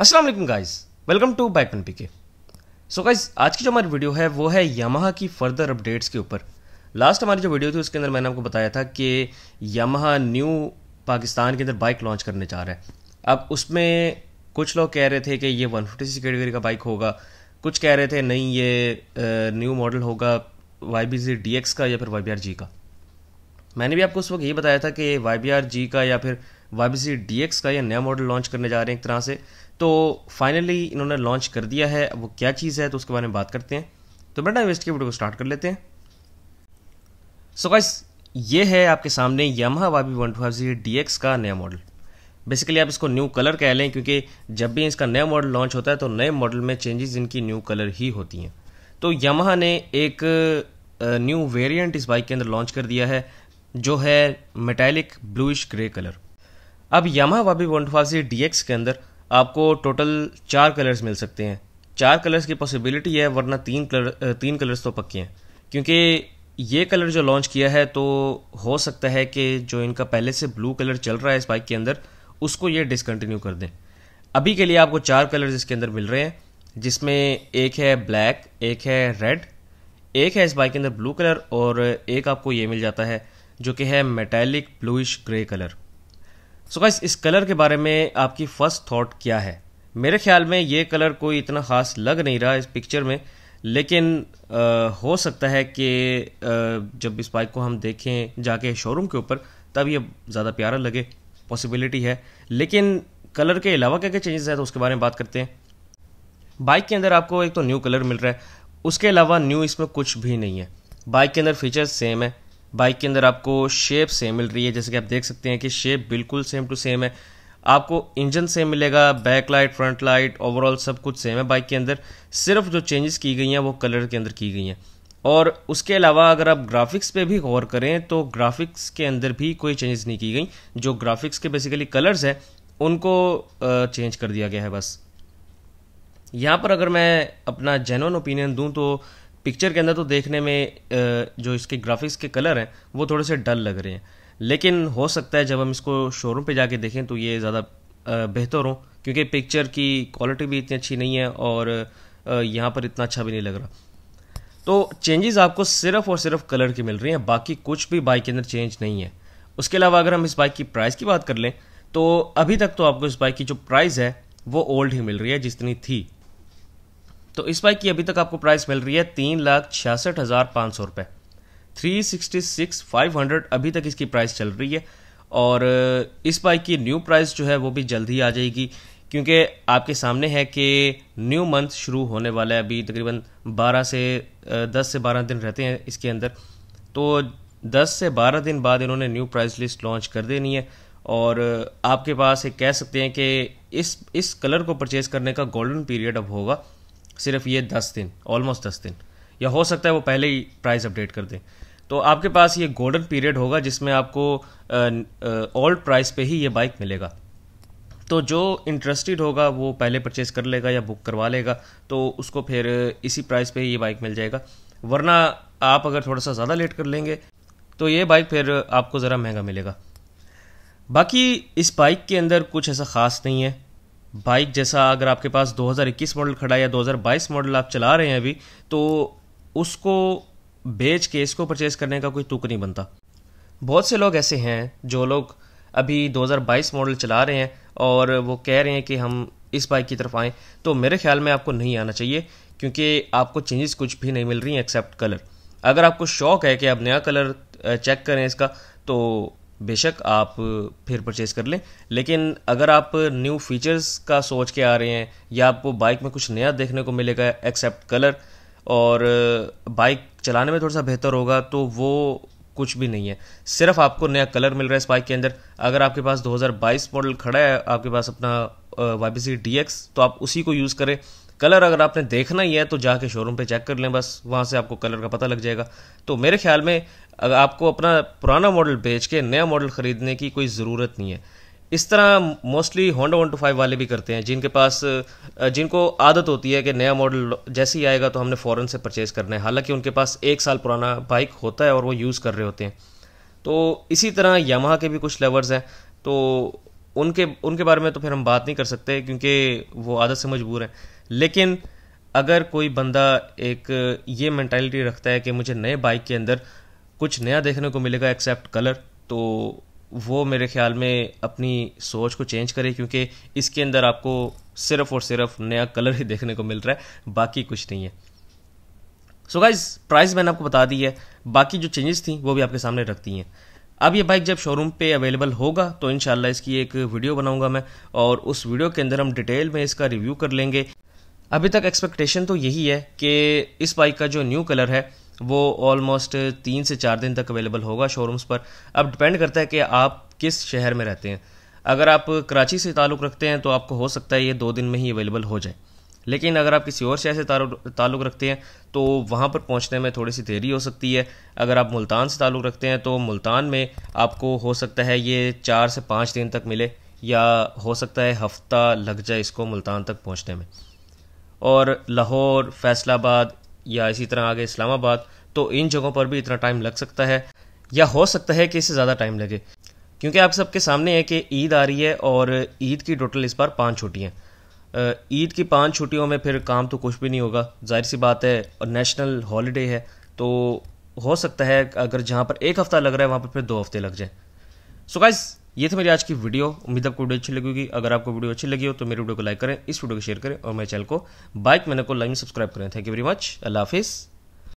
Aslam guys welcome to bike P K so guys आज की जो हमारी वीडियो है वो है यामाहा की फर्दर अपडेट्स के ऊपर लास्ट हमारी जो वीडियो थी उसके अंदर मैंने आपको बताया था कि यामाहा न्यू पाकिस्तान के अंदर बाइक लॉन्च करने जा रहा है अब उसमें कुछ लोग कह रहे थे कि ये 150 कैटेगरी का बाइक होगा कुछ कह रहे थे नहीं ये न्यू मॉडल होगा Y B G D X का या फिर वाई बी आर जी का मैंने भी आपको उस वक्त ये बताया था कि वाई बी आर जी का या फिर वाई एक्स का यह नया मॉडल लॉन्च करने जा रहे हैं एक तरह से तो फाइनली इन्होंने लॉन्च कर दिया है वो क्या चीज़ है तो उसके बारे में बात करते हैं तो बेटा इन्वेस्ट के वीडियो को स्टार्ट कर लेते हैं सो गाइस ये है आपके सामने Yamaha Y B one two five G D X का नया मॉडल बेसिकली आप इसको न्यू कलर कह लें क्योंकि जब भी इसका नया मॉडल लॉन्च होता है तो नए मॉडल में चेंजेस इनकी न्यू कलर ही होती हैं तो यमहा ने एक न्यू वेरिएंट इस बाइक के अंदर लॉन्च कर दिया है जो है मेटेलिक ब्लूइश ग्रे कलर अब यमा वाबी वनफाजी डी के अंदर आपको टोटल चार कलर्स मिल सकते हैं चार कलर्स की पॉसिबिलिटी है वरना तीन कलर तीन कलर्स तो पक्के हैं क्योंकि ये कलर जो लॉन्च किया है तो हो सकता है कि जो इनका पहले से ब्लू कलर चल रहा है इस बाइक के अंदर उसको ये डिसकंटिन्यू कर दें अभी के लिए आपको चार कलर्स इसके अंदर मिल रहे हैं जिसमें एक है ब्लैक एक है रेड एक है इस बाइक के अंदर ब्लू कलर और एक आपको ये मिल जाता है जो कि है metallic bluish grey colour so guys इस कलर के बारे में आपकी फर्स्ट थॉट क्या है मेरे ख्याल में ये कलर कोई इतना ख़ास लग नहीं रहा इस पिक्चर में लेकिन आ, हो सकता है कि आ, जब इस बाइक को हम देखें जाके शोरूम के ऊपर तब ये ज़्यादा प्यारा लगे पॉसिबिलिटी है लेकिन कलर के अलावा क्या क्या चेंजेस है तो उसके बारे में बात करते हैं बाइक के अंदर आपको एक तो न्यू कलर मिल रहा है उसके अलावा न्यू इसमें कुछ भी नहीं है बाइक के अंदर फीचर्स सेम है बाइक के अंदर आपको शेप सेम मिल रही है जैसे कि आप देख सकते हैं कि शेप बिल्कुल सेम टू सेम है आपको इंजन सेम मिलेगा back light front light overall सब कुछ सेम है बाइक के अंदर सिर्फ जो चेंजेस की गई हैं वो कलर के अंदर की गई हैं और उसके अलावा अगर आप ग्राफिक्स पे भी गौर करें तो ग्राफिक्स के अंदर भी कोई चेंजेस नहीं की गई जो ग्राफिक्स के बेसिकली कलर्स हैं उनको चेंज कर दिया गया है बस यहाँ पर अगर मैं अपना जेनवन ओपिनियन दूँ तो पिक्चर के अंदर तो देखने में जो इसके ग्राफिक्स के कलर हैं वो थोड़े से डल लग रहे हैं लेकिन हो सकता है जब हम इसको शोरूम पे जाके देखें तो ये ज़्यादा बेहतर हो क्योंकि पिक्चर की क्वालिटी भी इतनी अच्छी नहीं है और यहाँ पर इतना अच्छा भी नहीं लग रहा तो चेंजेस आपको सिर्फ और सिर्फ कलर की मिल रही हैं बाकी कुछ भी बाइक के अंदर चेंज नहीं है उसके अलावा अगर हम इस बाइक की प्राइस की बात कर लें तो अभी तक तो आपको इस बाइक की जो प्राइस है वो ओल्ड ही मिल रही है जितनी थी तो इस बाइक की अभी तक आपको प्राइस मिल रही है तीन लाख छियासठ हज़ार पाँच सौ रुपये three sixty six five hundred अभी तक इसकी प्राइस चल रही है और इस बाइक की न्यू प्राइस जो है वो भी जल्द ही आ जाएगी क्योंकि आपके सामने है कि न्यू मंथ शुरू होने वाला है अभी तकरीबन 12 से 10 से 12 दिन रहते हैं इसके अंदर तो 10 से 12 दिन बाद इन्होंने न्यू प्राइस लिस्ट लॉन्च कर देनी है और आपके पास एक कह सकते हैं कि इस इस कलर को परचेज़ करने का गोल्डन पीरियड अब होगा सिर्फ ये दस दिन ऑलमोस्ट दस दिन या हो सकता है वो पहले ही प्राइस अपडेट कर दें तो आपके पास ये गोल्डन पीरियड होगा जिसमें आपको ओल्ड प्राइस पे ही ये बाइक मिलेगा तो जो इंटरेस्टेड होगा वो पहले परचेज कर लेगा या बुक करवा लेगा तो उसको फिर इसी प्राइस पे ही ये बाइक मिल जाएगा वरना आप अगर थोड़ा सा ज़्यादा लेट कर लेंगे तो ये बाइक फिर आपको ज़रा महंगा मिलेगा बाकी इस बाइक के अंदर कुछ ऐसा ख़ास नहीं है बाइक जैसा अगर आपके पास 2021 मॉडल खड़ा है या 2022 मॉडल आप चला रहे हैं अभी तो उसको बेच के इसको परचेज करने का कोई तुक नहीं बनता बहुत से लोग ऐसे हैं जो लोग अभी 2022 मॉडल चला रहे हैं और वो कह रहे हैं कि हम इस बाइक की तरफ आएँ तो मेरे ख्याल में आपको नहीं आना चाहिए क्योंकि आपको चेंजेस कुछ भी नहीं मिल रही एक्सेप्ट कलर अगर आपको शौक है कि आप नया कलर चेक करें इसका तो बेशक आप फिर परचेज कर लें लेकिन अगर आप न्यू फीचर्स का सोच के आ रहे हैं या आपको बाइक में कुछ नया देखने को मिलेगा एक्सेप्ट कलर और बाइक चलाने में थोड़ा सा बेहतर होगा तो वो कुछ भी नहीं है सिर्फ आपको नया कलर मिल रहा है इस बाइक के अंदर अगर आपके पास 2022 मॉडल खड़ा है आपके पास अपना Y B C D X तो आप उसी को यूज़ करें कलर अगर आपने देखना ही है तो जाके शोरूम पे चेक कर लें बस वहाँ से आपको कलर का पता लग जाएगा तो मेरे ख्याल में अगर आपको अपना पुराना मॉडल बेच के नया मॉडल ख़रीदने की कोई ज़रूरत नहीं है इस तरह mostly Honda one two five वाले भी करते हैं जिनके पास जिनको आदत होती है कि नया मॉडल जैसे ही आएगा तो हमने फ़ौरन से परचेज़ करना है हालांकि उनके पास एक साल पुराना बाइक होता है और वो यूज़ कर रहे होते हैं तो इसी तरह यामाहा के भी कुछ लेवर्स हैं तो उनके उनके बारे में तो फिर हम बात नहीं कर सकते क्योंकि वो आदत से मजबूर हैं लेकिन अगर कोई बंदा एक ये मैंटेलिटी रखता है कि मुझे नए बाइक के अंदर कुछ नया देखने को मिलेगा एक्सेप्ट कलर तो वो मेरे ख्याल में अपनी सोच को चेंज करे क्योंकि इसके अंदर आपको सिर्फ और सिर्फ नया कलर ही देखने को मिल रहा है बाकी कुछ नहीं है सो गाइज प्राइस मैंने आपको बता दी है बाकी जो चेंजेस थी वो भी आपके सामने रखती हैं अब ये बाइक जब शोरूम पे अवेलेबल होगा तो इन इसकी एक वीडियो बनाऊंगा मैं और उस वीडियो के अंदर हम डिटेल में इसका रिव्यू कर लेंगे अभी तक एक्सपेक्टेशन तो यही है कि इस बाइक का जो न्यू कलर है वो ऑलमोस्ट तीन से चार दिन तक अवेलेबल होगा शोरूम्स पर अब डिपेंड करता है कि आप किस शहर में रहते हैं अगर आप कराची से ताल्लुक़ रखते हैं तो आपको हो सकता है ये दो दिन में ही अवेलेबल हो जाए लेकिन अगर आप किसी और शहर से ताल्लुक़ रखते हैं तो वहाँ पर पहुँचने में थोड़ी सी देरी हो सकती है अगर आप मुल्तान से ताल्लुक़ रखते हैं तो मुल्तान में आपको हो सकता है ये चार से पाँच दिन तक मिले या हो सकता है हफ्ता लग जाए इसको मुल्तान तक पहुँचने में और लाहौर फैसलाबाद या इसी तरह आगे इस्लामाबाद तो इन जगहों पर भी इतना टाइम लग सकता है या हो सकता है कि इससे ज़्यादा टाइम लगे क्योंकि आप सबके सामने है कि ईद आ रही है और ईद की टोटल इस बार पाँच छुट्टियाँ ईद की पाँच छुट्टियों में फिर काम तो कुछ भी नहीं होगा जाहिर सी बात है और नेशनल हॉलीडे है तो हो सकता है अगर जहाँ पर एक हफ़्ता लग रहा है वहाँ पर फिर दो हफ्ते लग जाए सो गाइज़ ये थी मेरी आज की वीडियो उम्मीद आपको वीडियो अच्छी लगी होगी अगर आपको वीडियो अच्छी लगी हो तो मेरी वीडियो को लाइक करें इस वीडियो को शेयर करें और मेरे चैनल को बाइक मैंने को लाइन सब्सक्राइब करें थैंक यू वेरी मच अल्लाह हाफिज़